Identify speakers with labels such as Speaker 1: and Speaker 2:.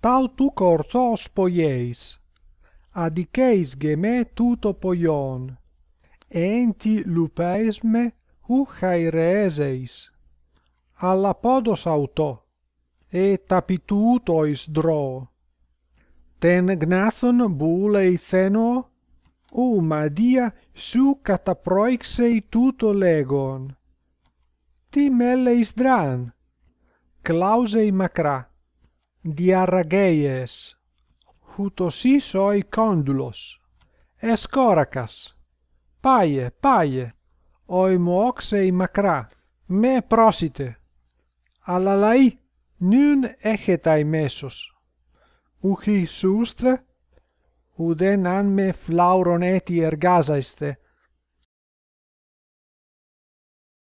Speaker 1: tal tu cor tos poieis adiceis geme tuto poion enti lupes me u haireseis alla podos auto et tapituto is dro ten gnathon bule i u madia su cataproixei tuto legon ti melle dran? clausei macra Diarrageies, hutosis oi condulos, escoracas, paie, paie, oi mooxei macra, me prosite, alalai, nun ecetai mesos, uchi suste, uden an me flauroneti ergazaiste,